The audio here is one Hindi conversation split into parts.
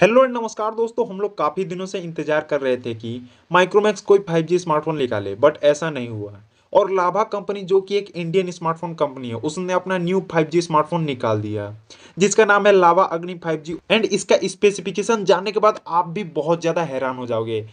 हेलो एंड नमस्कार दोस्तों हम लोग काफ़ी दिनों से इंतजार कर रहे थे कि माइक्रोमैक्स कोई 5G स्मार्टफोन निकाले बट ऐसा नहीं हुआ और लाभा कंपनी जो कि एक इंडियन स्मार्टफोन कंपनी है उसने अपना न्यू 5G स्मार्टफोन निकाल दिया जिसका नाम है लाभा अग्नि 5G एंड इसका स्पेसिफिकेशन जानने के बाद आप भी बहुत ज़्यादा हैरान हो जाओगे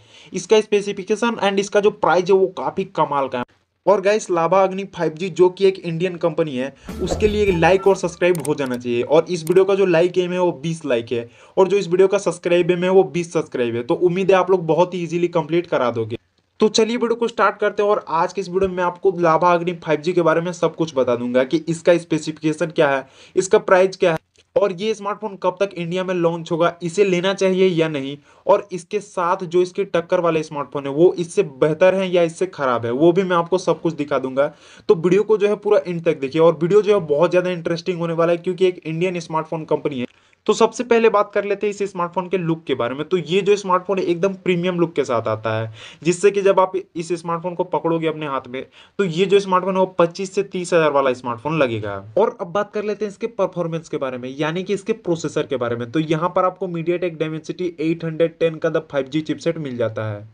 इसका स्पेसिफिकेशन एंड इसका जो प्राइस है वो काफ़ी कमाल का है और गाइस लाभा अग्नि 5G जो कि एक इंडियन कंपनी है उसके लिए लाइक और सब्सक्राइब हो जाना चाहिए और इस वीडियो का जो लाइक एम है वो 20 लाइक है और जो इस वीडियो का सब्सक्राइब एम है वो 20 सब्सक्राइब है तो उम्मीद है आप लोग बहुत ही इजीली कंप्लीट करा दोगे तो चलिए वीडियो को स्टार्ट करते हैं और आज के इस वीडियो में आपको लाभा अग्नि 5G के बारे में सब कुछ बता दूंगा कि इसका स्पेसिफिकेशन क्या है इसका प्राइस क्या है और ये स्मार्टफोन कब तक इंडिया में लॉन्च होगा इसे लेना चाहिए या नहीं और इसके साथ जो इसके टक्कर वाले स्मार्टफोन है वो इससे बेहतर है या इससे खराब है वो भी मैं आपको सब कुछ दिखा दूंगा तो वीडियो को जो है पूरा इंड तक देखिए और वीडियो जो है बहुत ज़्यादा इंटरेस्टिंग होने वाला है क्योंकि एक इंडियन स्मार्टफोन कंपनी है तो सबसे पहले बात कर लेते हैं इस स्मार्टफोन के लुक के बारे में तो ये जो स्मार्टफोन है एकदम प्रीमियम लुक के साथ आता है जिससे कि जब आप इस स्मार्टफोन को पकड़ोगे अपने हाथ में तो ये जो स्मार्टफोन है वो पच्चीस से तीस हजार वाला स्मार्टफोन लगेगा और अब बात कर लेते हैं इसके परफॉर्मेंस के बारे में यानी कि इसके प्रोसेसर के बारे में तो यहाँ पर आपको मीडिया टेक डायमेंसिटी का द फाइव चिपसेट मिल जाता है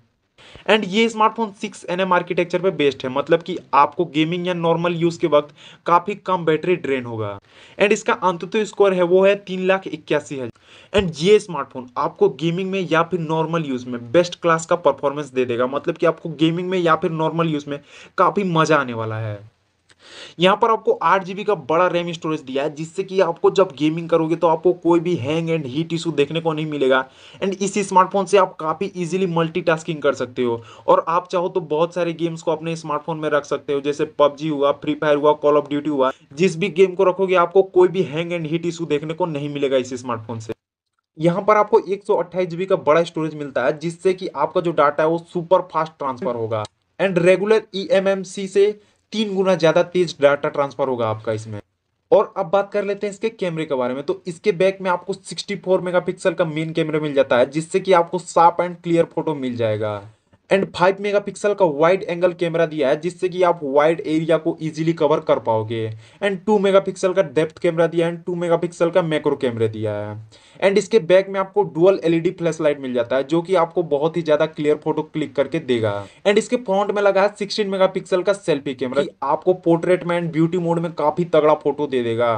एंड ये स्मार्टफोन 6 एन आर्किटेक्चर पे बेस्ड है मतलब कि आपको गेमिंग या नॉर्मल यूज़ के वक्त काफ़ी कम बैटरी ड्रेन होगा एंड इसका तो स्कोर है वो है तीन लाख इक्यासी हज़ार एंड ये स्मार्टफोन आपको गेमिंग में या फिर नॉर्मल यूज़ में बेस्ट क्लास का परफॉर्मेंस दे देगा मतलब कि आपको गेमिंग में या फिर नॉर्मल यूज़ में काफ़ी मज़ा आने वाला है यहाँ पर आपको आठ जीबी का बड़ा रैम स्टोरेज दिया है जिससे कि आपको जब गेमिंग करोगे तो आपको कोई भी हैंग एंड हीट इशू देखने को नहीं मिलेगा एंड इसी स्मार्टफोन से आप काफ़ी इजीली मल्टीटास्किंग कर सकते हो और आप चाहो तो बहुत सारे गेम्स को अपने स्मार्टफोन में रख सकते हो जैसे पबजी हुआ फ्री फायर हुआ कॉल ऑफ ड्यूटी हुआ जिस भी गेम को रखोगे आपको कोई भी हैंग एंड हीट इशू देखने को नहीं मिलेगा इसी स्मार्टफोन से यहाँ पर आपको एक जीबी का बड़ा स्टोरेज मिलता है जिससे कि आपका जो डाटा है वो सुपर फास्ट ट्रांसफर होगा एंड रेगुलर ई से तीन गुना ज़्यादा तेज डाटा ट्रांसफर होगा आपका इसमें और अब बात कर लेते हैं इसके कैमरे के बारे में तो इसके बैक में आपको 64 मेगापिक्सल का मेन कैमरा मिल जाता है जिससे कि आपको साफ एंड क्लियर फोटो मिल जाएगा एंड 5 मेगापिक्सल का वाइड एंगल कैमरा दिया है जिससे कि आप वाइड एरिया को इजीली कवर कर पाओगे एंड 2 मेगापिक्सल का डेप्थ कैमरा दिया है एंड 2 मेगापिक्सल का मैक्रो कैमरा दिया है एंड इसके बैक में आपको डुअल एलईडी लाइट मिल जाता है जो कि आपको बहुत ही ज्यादा क्लियर फोटो क्लिक करके देगा एंड इसके फ्रंट में लगा है सिक्सटीन मेगा का सेल्फी कैमरा आपको पोर्ट्रेट में एंड ब्यूटी मोड में काफी तगड़ा फोटो दे देगा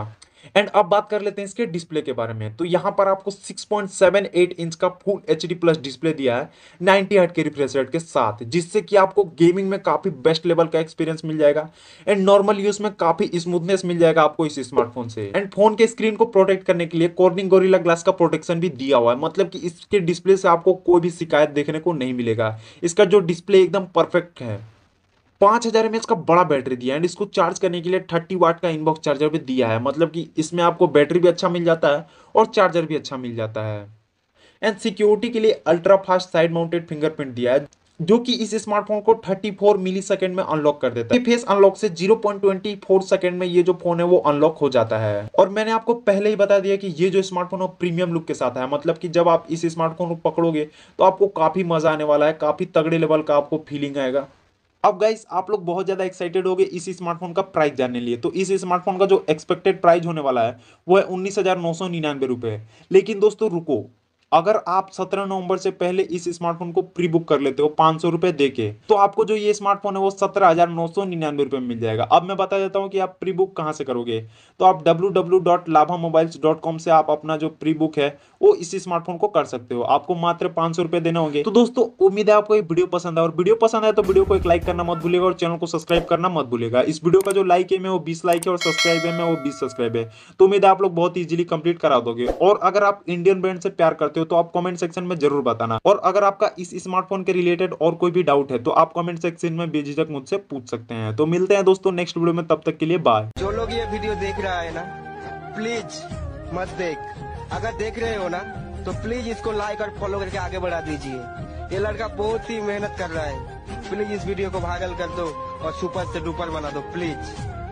एंड अब बात कर लेते हैं इसके डिस्प्ले के बारे में तो यहां पर आपको 6.78 इंच का फुल एच प्लस डिस्प्ले दिया है नाइनटी हट के रिफ्रेश रेट के साथ जिससे कि आपको गेमिंग में काफ़ी बेस्ट लेवल का एक्सपीरियंस मिल जाएगा एंड नॉर्मल यूज में काफ़ी स्मूथनेस मिल जाएगा आपको इस स्मार्टफोन से एंड फोन के स्क्रीन को प्रोटेक्ट करने के लिए कॉर्निंग गोरिला ग्लास का प्रोटेक्शन भी दिया हुआ है मतलब की इसके डिस्प्ले से आपको कोई भी शिकायत देखने को नहीं मिलेगा इसका जो डिस्प्ले एकदम परफेक्ट है पांच हज़ार एम का बड़ा बैटरी दिया एंड इसको चार्ज करने के लिए थर्टी वाट का इनबॉक्स चार्जर भी दिया है मतलब कि इसमें आपको बैटरी भी अच्छा मिल जाता है और चार्जर भी अच्छा मिल जाता है एंड सिक्योरिटी के लिए ultra fast side mounted fingerprint दिया है जो कि इस स्मार्टफोन को 34 मिली सेकेंड में अनलॉक कर देता है फेस अनलॉक से 0.24 सेकेंड में ये जो फोन है वो अनलॉक हो जाता है और मैंने आपको पहले ही बता दिया कि ये जो स्मार्टफोन है प्रीमियम लुक के साथ है मतलब कि जब आप इस स्मार्टफोन को पकड़ोगे तो आपको काफी मजा आने वाला है काफी तगड़े लेवल का आपको फीलिंग आएगा अब गाइस आप लोग बहुत ज़्यादा एक्साइटेड हो गए इस स्मार्टफोन का प्राइस जानने लिए तो इस स्मार्टफोन का जो एक्सपेक्टेड प्राइस होने वाला है वो है उन्नीस हज़ार नौ सौ निन्यानवे रुपए लेकिन दोस्तों रुको अगर आप 17 नवंबर से पहले इस स्मार्टफोन को प्री बुक कर लेते हो पांच सौ रुपए दे के तो आपको जो ये स्मार्टफोन है वो सत्रह हजार नौ सौ निन्यानवे रुपए में मिल जाएगा अब मैं बता देता हूँ कि आप प्री बुक कहाँ से करोगे तो आप W W dot Labha mobile dot com से आप अपना जो प्री बुक है वो इस स्मार्टफोन को कर सकते हो आपको मात्र पांच सौ रुपए देने होंगे तो दोस्तों उम्मीद है आपको ये वीडियो पसंद है और वीडियो पसंद है तो वीडियो को एक लाइक करना मत भूलेगा और चैनल को सब्सक्राइब करना मत भूलेगा इस वीडियो का जो लाइक है मैं वो बीस लाइक है और सब्सक्राइब है मैं वो बीस सब्सक्राइब है तो उम्मीद है आप लोग बहुत ईजिली कंप्लीट करा दोगे और अगर आप इंडियन ब्रांड से प्यार करते हो हो तो आप कॉमेंट सेक्शन में जरूर बताना और अगर आपका इस स्मार्टफोन के रिलेटेड और कोई भी डाउट है तो आप कॉमेंट सेक्शन में बेझिझक मुझसे पूछ सकते हैं तो मिलते हैं दोस्तों नेक्स्ट वीडियो में तब तक के लिए बाय जो लोग ये वीडियो देख रहा है ना प्लीज मत देख अगर देख रहे हो ना तो प्लीज इसको लाइक और फॉलो करके आगे बढ़ा दीजिए ये लड़का बहुत ही मेहनत कर रहा है प्लीज इस वीडियो को भागल कर दो और सुपर से डुपर बना दो प्लीज